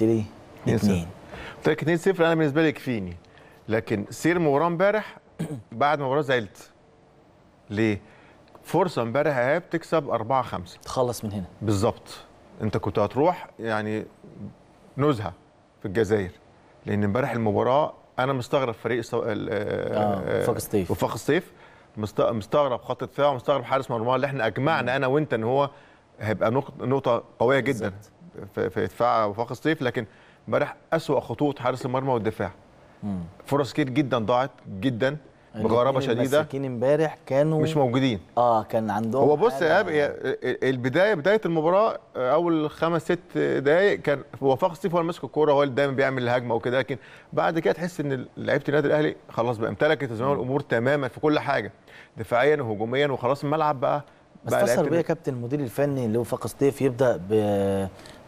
قلت لي اثنين قلت لك 2 0 انا بالنسبه لي يكفيني لكن سير مباراه امبارح بعد مباراه زعلت ليه؟ فرصه امبارح ايهاب تكسب 4 5 تخلص من هنا بالظبط انت كنت هتروح يعني نزهه في الجزائر لان امبارح المباراه انا مستغرب فريق سو... آه،, آه،, آه وفاق الصيف وفاق الصيف مستغرب خط الدفاع ومستغرب حارس مرمى اللي احنا اجمعنا انا وانت ان هو هيبقى نقطه قويه جدا بالزبط. في دفاع وفاق الصيف لكن امبارح اسوا خطوط حارس المرمى والدفاع فرص كتير جدا ضاعت جدا بغرابه شديده المساكين امبارح كانوا مش موجودين اه كان عندهم هو بص يا البدايه بدايه المباراه اول خمس ست دقائق كان وفاق الصيف هو اللي ماسك الكوره هو اللي دايما بيعمل الهجمه وكده لكن بعد كده تحس ان لعيبه النادي الاهلي خلاص بقى امتلكت الامور تماما في كل حاجه دفاعيا وهجوميا وخلاص الملعب بقى بس تاثر بيا كابتن المدير الفني اللي هو فاق سطيف يبدا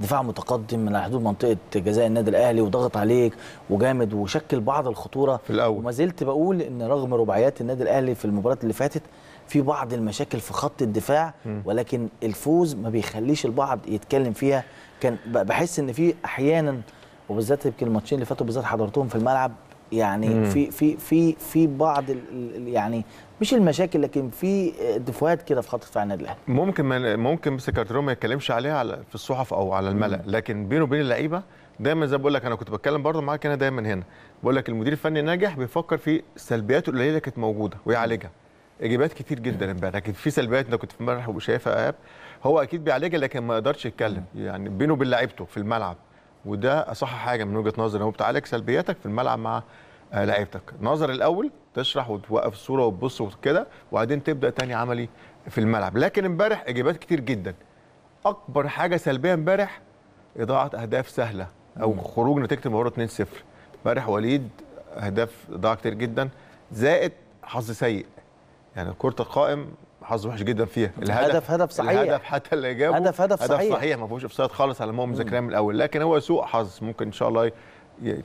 بدفاع متقدم من على حدود منطقه جزاء النادي الاهلي وضغط عليك وجامد وشكل بعض الخطوره في الاول وما زلت بقول ان رغم رباعيات النادي الاهلي في المباراه اللي فاتت في بعض المشاكل في خط الدفاع م. ولكن الفوز ما بيخليش البعض يتكلم فيها كان بحس ان في احيانا وبالذات يمكن الماتشين اللي فاتوا بالذات حضرتهم في الملعب يعني مم. في في في في بعض يعني مش المشاكل لكن في دفوات كده في خط دفاع النادي الاهلي ممكن ما ممكن سكرتيرهم ما يتكلمش عليها على في الصحف او على الملا لكن بينه وبين اللعيبه دايما زي بقول لك انا كنت بتكلم برضه معاك هنا دايما هنا بقول لك المدير الفني الناجح بيفكر في سلبياته القليله اللي كانت موجوده ويعالجها ايجابيات كتير جدا امبارح لكن في سلبيات انت كنت امبارح وشايفها هو اكيد بيعالجها لكن ما يقدرش يتكلم يعني بينه وبين لعيبته في الملعب وده اصح حاجه من وجهه نظري هو بتعالج سلبياتك في الملعب مع آه، لعيبتك النظر الاول تشرح وتوقف الصوره وتبص وكده وبعدين تبدا تاني عملي في الملعب لكن امبارح اجابات كتير جدا اكبر حاجه سلبيه امبارح اضاعه اهداف سهله او خروج نتيجه المباراه 2-0 امبارح وليد اهداف ضاع كتير جدا زائد حظ سيء يعني كره القائم حظ وحش جدا فيها الهدف هدف هدف صحيح الهدف حتى اللي جابه هدف هدف, صحيح هدف صحيح, ما فيهوش اوفسايد خالص على ما هو مذاكراه من الاول لكن هو سوء حظ ممكن ان شاء الله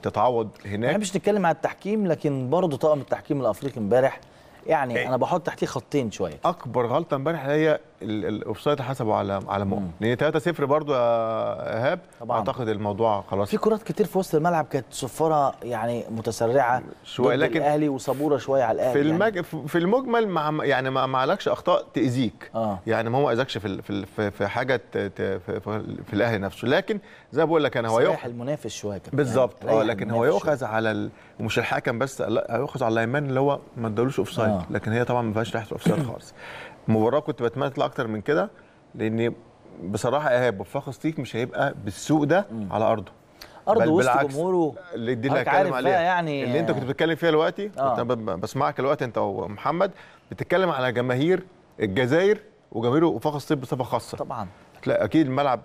تتعوض هناك ما نتكلم على التحكيم لكن برضه طاقم التحكيم الافريقي امبارح يعني إيه. انا بحط تحتيه خطين شويه اكبر غلطه امبارح هي الاوفسايد حسبه على على مؤمن لان 3 0 برضو يا ايهاب اعتقد الموضوع خلاص في كرات كتير في وسط الملعب كانت صفاره يعني متسرعه شويه لكن الاهلي وصبوره شويه على الاهلي في يعني. المج... يعني. في المجمل مع يعني ما معلكش اخطاء تاذيك آه. يعني ما هو اذاكش في في في حاجه في, في الاهلي نفسه لكن زي ما بقول لك انا هو يوخ... المنافس شويه بالظبط يعني اه لكن هو يؤخذ على ال... ومش الحكم بس لا هيؤخذ على الايمان اللي هو ما ادالوش اوفسايد آه. لكن هي طبعا ما فيهاش ريحه اوفسايد خالص مباراه كنت بتمنى تطلع اكتر من كده لان بصراحه ايهاب وفاق ستيف مش هيبقى بالسوء ده مم. على ارضه ارضه وسط جمهوره اللي دي اللي هتكلم عليها يعني اللي انت كنت بتتكلم فيها دلوقتي آه. كنت بسمعك دلوقتي انت ومحمد بتتكلم على جماهير الجزائر وجماهير وفاق ستيف بصفه خاصه طبعا لا اكيد الملعب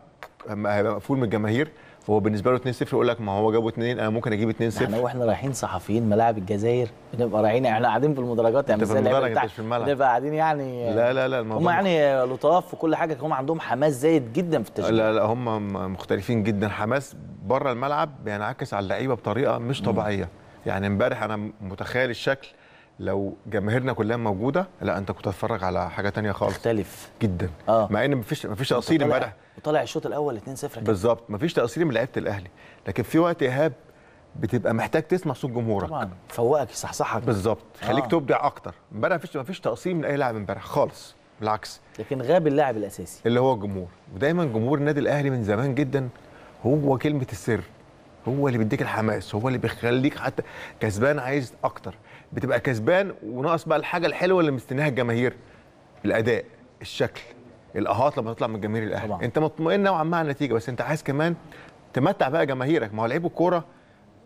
هيبقى مقفول من الجماهير فهو بالنسبه له 2 0 يقول لك ما هو جابوا 2 انا ممكن اجيب 2 0 يعني احنا واحنا رايحين صحفيين ملاعب الجزائر بنبقى رايحين احنا قاعدين في المدرجات يعني في المدرج انت في الملعب بنبقى قاعدين يعني لا لا لا الموضوع هم يعني لطاف في كل حاجه هم عندهم حماس زايد جدا في التشكيل لا لا هم مختلفين جدا حماس بره الملعب بينعكس على اللعيبه بطريقه مش طبيعيه يعني امبارح انا متخيل الشكل لو جماهيرنا كلها موجوده لا انت كنت هتتفرج على حاجه تانية خالص مختلف جدا آه. مع ان مفيش مفيش تقصير امبارح وطلع الشوط الاول 2 0 بالظبط مفيش تقصير من لعيبه الاهلي لكن في وقت ايهاب بتبقى محتاج تسمع صوت جمهورك طبعا فوقك يصحصحك بالظبط خليك آه. تبدع اكتر امبارح مفيش مفيش تقصير من اي لاعب امبارح خالص بالعكس لكن غاب اللاعب الاساسي اللي هو الجمهور ودايما جمهور النادي الاهلي من زمان جدا هو كلمه السر هو اللي بيديك الحماس هو اللي بيخليك حتى كسبان عايز اكتر بتبقى كسبان وناقص بقى الحاجه الحلوه اللي مستناها الجماهير الاداء الشكل الاهات لما تطلع من جماهير الاهلي طبعا. انت مطمئن نوعا ما على النتيجه بس انت عايز كمان تمتع بقى جماهيرك ما هو لعيب الكوره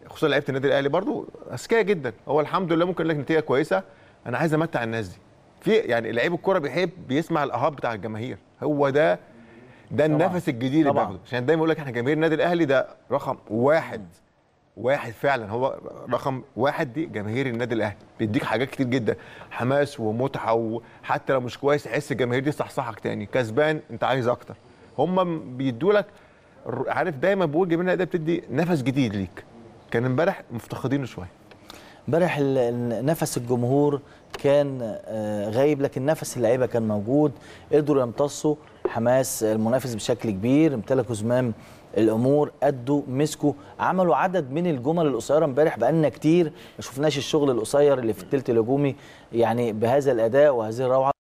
خصوصا لعيبه النادي الاهلي برضو اذكياء جدا هو الحمد لله ممكن لك نتيجه كويسه انا عايز امتع الناس دي في يعني لعيب الكوره بيحب بيسمع الاهات بتاع الجماهير هو ده ده النفس الجديد اللي بياخده عشان دايما يقول لك احنا جماهير النادي الاهلي ده رقم واحد واحد فعلا هو رقم واحد دي جماهير النادي الاهلي بيديك حاجات كتير جدا حماس ومتعه وحتى لو مش كويس تحس الجماهير دي صحصحك تاني كسبان انت عايز اكتر هم بيدوا لك عارف دايما بقول جماهير النادي بتدي نفس جديد ليك كان امبارح مفتقدينه شويه امبارح نفس الجمهور كان آه، غايب لكن نفس اللعيبه كان موجود قدروا يمتصوا حماس المنافس بشكل كبير امتلكوا زمام الامور ادوا مسكوا عملوا عدد من الجمل القصيره امبارح بقالنا كتير ما شفناش الشغل القصير اللي في الثلث الهجومي يعني بهذا الاداء وهذه الروعه